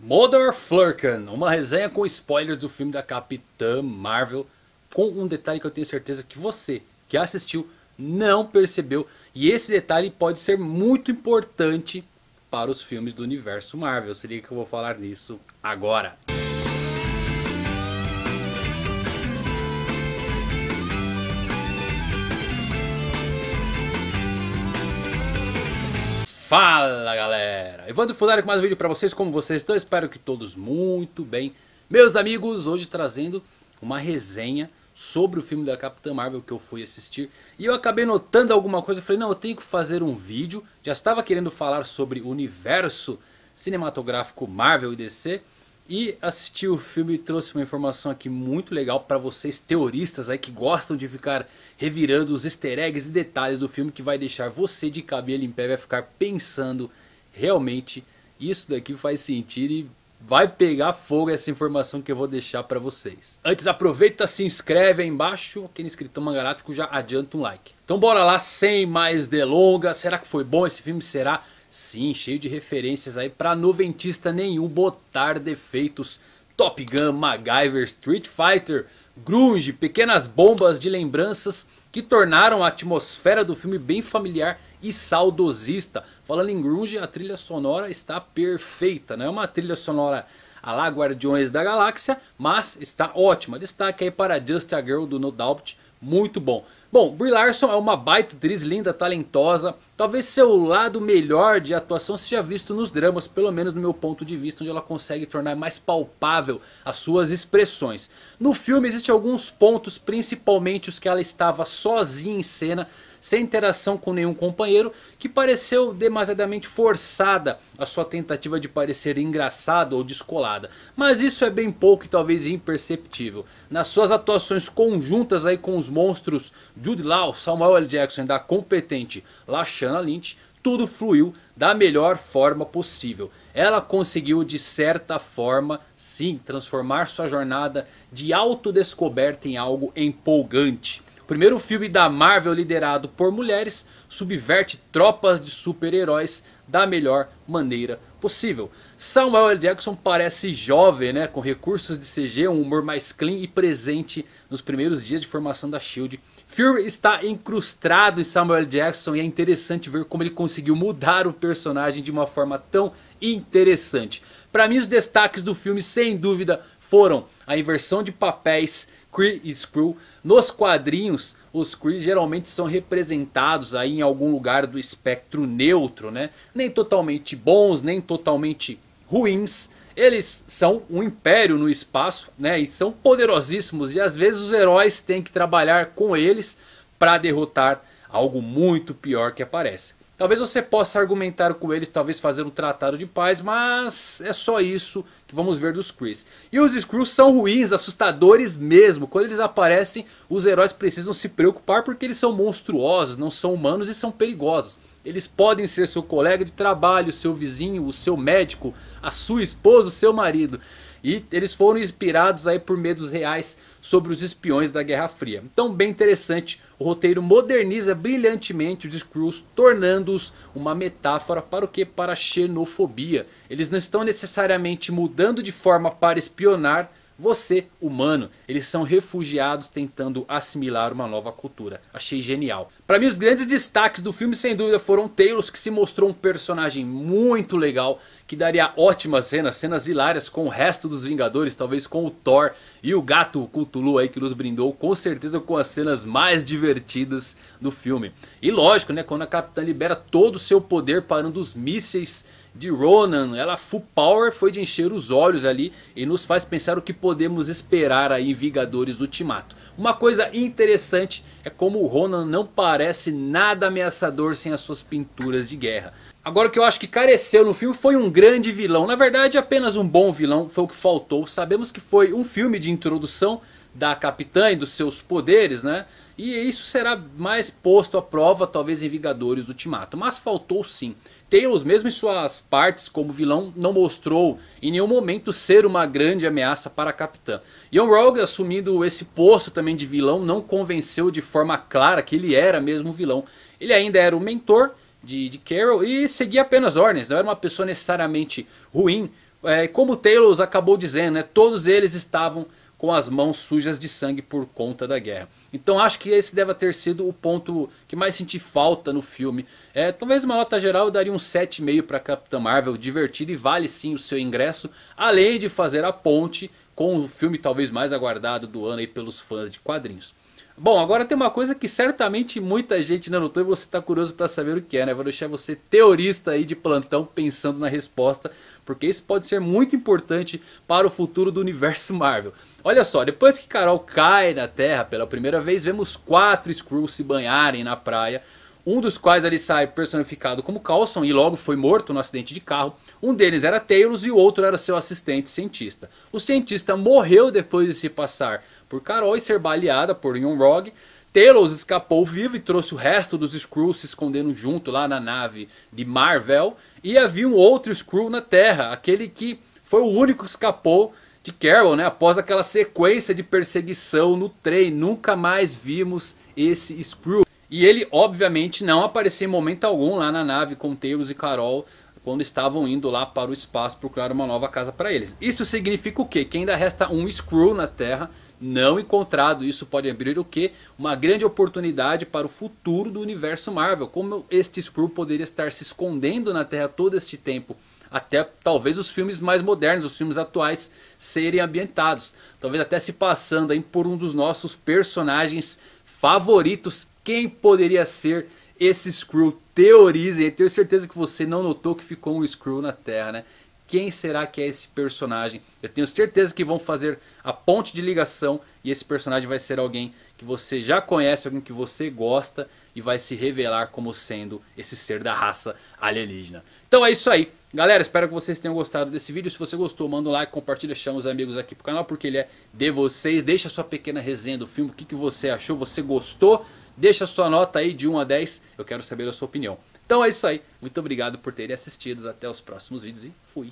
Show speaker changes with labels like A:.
A: Mother Flurkan, uma resenha com spoilers do filme da Capitã Marvel, com um detalhe que eu tenho certeza que você que assistiu não percebeu. E esse detalhe pode ser muito importante para os filmes do universo Marvel. Seria que eu vou falar nisso agora. Fala galera, Evandro Funari com mais um vídeo para vocês, como vocês estão? Espero que todos muito bem. Meus amigos, hoje trazendo uma resenha sobre o filme da Capitã Marvel que eu fui assistir. E eu acabei notando alguma coisa, falei, não, eu tenho que fazer um vídeo. Já estava querendo falar sobre o universo cinematográfico Marvel e DC. E assistir o filme trouxe uma informação aqui muito legal para vocês teoristas aí que gostam de ficar revirando os easter eggs e detalhes do filme que vai deixar você de cabelo em pé, vai ficar pensando realmente isso daqui faz sentido e vai pegar fogo essa informação que eu vou deixar para vocês. Antes aproveita, se inscreve aí embaixo, quem é inscrito no já adianta um like. Então bora lá, sem mais delongas, será que foi bom esse filme? Será? Sim, cheio de referências aí pra noventista nenhum botar defeitos. Top Gun, MacGyver, Street Fighter, grunge, pequenas bombas de lembranças que tornaram a atmosfera do filme bem familiar e saudosista. Falando em grunge, a trilha sonora está perfeita, não né? é uma trilha sonora a lá Guardiões da Galáxia, mas está ótima. Destaque aí para Just a Girl do No Doubt, muito bom. Bom, Brie Larson é uma baita atriz linda, talentosa, Talvez seu lado melhor de atuação seja visto nos dramas, pelo menos no meu ponto de vista, onde ela consegue tornar mais palpável as suas expressões. No filme existem alguns pontos, principalmente os que ela estava sozinha em cena, sem interação com nenhum companheiro, que pareceu demasiadamente forçada a sua tentativa de parecer engraçada ou descolada. Mas isso é bem pouco e talvez imperceptível. Nas suas atuações conjuntas aí com os monstros Jude Law, Samuel L. Jackson e da competente Lashana Lynch, tudo fluiu da melhor forma possível. Ela conseguiu de certa forma sim transformar sua jornada de autodescoberta em algo empolgante primeiro filme da Marvel liderado por mulheres subverte tropas de super-heróis da melhor maneira possível. Samuel L. Jackson parece jovem, né, com recursos de CG, um humor mais clean e presente nos primeiros dias de formação da S.H.I.E.L.D. Fury está incrustado em Samuel L. Jackson e é interessante ver como ele conseguiu mudar o personagem de uma forma tão interessante. Para mim os destaques do filme sem dúvida foram a inversão de papéis Kree e Skrull. Nos quadrinhos, os Kree geralmente são representados aí em algum lugar do espectro neutro, né? Nem totalmente bons, nem totalmente ruins. Eles são um império no espaço, né? E são poderosíssimos e às vezes os heróis têm que trabalhar com eles para derrotar algo muito pior que aparece. Talvez você possa argumentar com eles, talvez fazer um tratado de paz, mas é só isso que vamos ver dos Chris. E os Skrulls são ruins, assustadores mesmo. Quando eles aparecem, os heróis precisam se preocupar porque eles são monstruosos, não são humanos e são perigosos. Eles podem ser seu colega de trabalho, seu vizinho, o seu médico, a sua esposa, o seu marido. E eles foram inspirados aí por medos reais sobre os espiões da Guerra Fria. Então bem interessante, o roteiro moderniza brilhantemente os Skrulls, tornando-os uma metáfora para o que? Para a xenofobia. Eles não estão necessariamente mudando de forma para espionar, você, humano, eles são refugiados tentando assimilar uma nova cultura. Achei genial. Para mim os grandes destaques do filme sem dúvida foram Tails que se mostrou um personagem muito legal. Que daria ótimas cenas, cenas hilárias com o resto dos Vingadores, talvez com o Thor e o gato Cthulhu aí que nos brindou. Com certeza com as cenas mais divertidas do filme. E lógico né, quando a Capitã libera todo o seu poder parando os mísseis de Ronan, ela full power foi de encher os olhos ali e nos faz pensar o que podemos esperar aí em Vingadores Ultimato. Uma coisa interessante é como o Ronan não parece nada ameaçador sem as suas pinturas de guerra. Agora o que eu acho que careceu no filme foi um grande vilão, na verdade apenas um bom vilão foi o que faltou. Sabemos que foi um filme de introdução da Capitã e dos seus poderes, né? E isso será mais posto à prova talvez em Vingadores Ultimato, mas faltou sim. Tails, mesmo em suas partes como vilão, não mostrou em nenhum momento ser uma grande ameaça para a Capitã. Ian Rogue, assumindo esse posto também de vilão, não convenceu de forma clara que ele era mesmo vilão. Ele ainda era o mentor de, de Carol e seguia apenas ordens, não era uma pessoa necessariamente ruim. É, como Tails acabou dizendo, né, todos eles estavam com as mãos sujas de sangue por conta da guerra. Então acho que esse deve ter sido o ponto que mais senti falta no filme. É, talvez uma nota geral eu daria um 7,5 para Capitã Marvel, divertido e vale sim o seu ingresso, além de fazer a ponte com o filme talvez mais aguardado do ano aí pelos fãs de quadrinhos. Bom, agora tem uma coisa que certamente muita gente não notou e você está curioso para saber o que é, né? Vou deixar você teorista aí de plantão pensando na resposta, porque isso pode ser muito importante para o futuro do universo Marvel. Olha só, depois que Carol cai na Terra pela primeira vez, vemos quatro Skrulls se banharem na praia um dos quais ali sai personificado como Calson e logo foi morto no acidente de carro. Um deles era Taylor e o outro era seu assistente cientista. O cientista morreu depois de se passar por Carol e ser baleada por Rog. Taylor escapou vivo e trouxe o resto dos Skrulls se escondendo junto lá na nave de Marvel. E havia um outro Skrull na Terra, aquele que foi o único que escapou de Carol, né? Após aquela sequência de perseguição no trem, nunca mais vimos esse Skrull. E ele, obviamente, não apareceu em momento algum lá na nave com Tails e Carol quando estavam indo lá para o espaço procurar uma nova casa para eles. Isso significa o quê? Que ainda resta um Screw na Terra não encontrado. Isso pode abrir o quê? Uma grande oportunidade para o futuro do universo Marvel. Como este Screw poderia estar se escondendo na Terra todo este tempo? Até talvez os filmes mais modernos, os filmes atuais serem ambientados. Talvez até se passando aí por um dos nossos personagens favoritos. Quem poderia ser esse Screw? Teorizem, eu tenho certeza que você não notou que ficou um Screw na Terra, né? Quem será que é esse personagem? Eu tenho certeza que vão fazer a ponte de ligação e esse personagem vai ser alguém que você já conhece, alguém que você gosta e vai se revelar como sendo esse ser da raça alienígena. Então é isso aí. Galera, espero que vocês tenham gostado desse vídeo. Se você gostou, manda um like, compartilha, chama os amigos aqui pro canal, porque ele é de vocês. Deixa sua pequena resenha do filme, o que, que você achou, você gostou? Deixa sua nota aí de 1 a 10, eu quero saber a sua opinião. Então é isso aí, muito obrigado por terem assistido, até os próximos vídeos e fui!